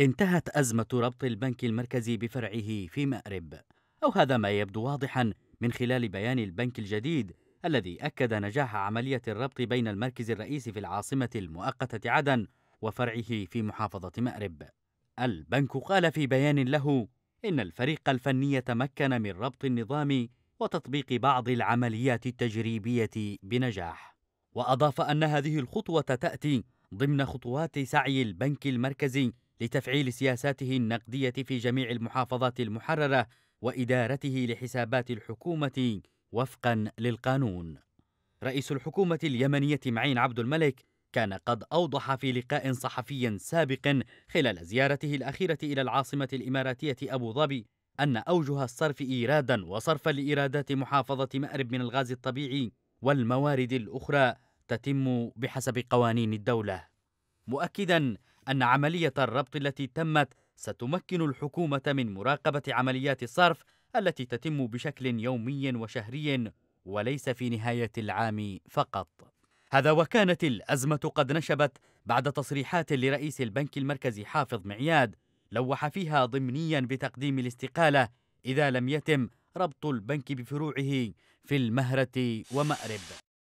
انتهت أزمة ربط البنك المركزي بفرعه في مأرب أو هذا ما يبدو واضحا من خلال بيان البنك الجديد الذي أكد نجاح عملية الربط بين المركز الرئيسي في العاصمة المؤقتة عدن وفرعه في محافظة مأرب البنك قال في بيان له إن الفريق الفني تمكن من ربط النظام وتطبيق بعض العمليات التجريبية بنجاح وأضاف أن هذه الخطوة تأتي ضمن خطوات سعي البنك المركزي لتفعيل سياساته النقدية في جميع المحافظات المحررة وإدارته لحسابات الحكومة وفقا للقانون. رئيس الحكومة اليمنية معين عبد الملك كان قد أوضح في لقاء صحفي سابق خلال زيارته الأخيرة إلى العاصمة الإماراتية أبو ظبي أن أوجه الصرف إيرادا وصرفا لإيرادات محافظة مأرب من الغاز الطبيعي والموارد الأخرى تتم بحسب قوانين الدولة مؤكدا أن عملية الربط التي تمت ستمكن الحكومة من مراقبة عمليات الصرف التي تتم بشكل يومي وشهري وليس في نهاية العام فقط. هذا وكانت الأزمة قد نشبت بعد تصريحات لرئيس البنك المركزي حافظ معياد لوح فيها ضمنيا بتقديم الاستقالة إذا لم يتم ربط البنك بفروعه في المهرة ومأرب.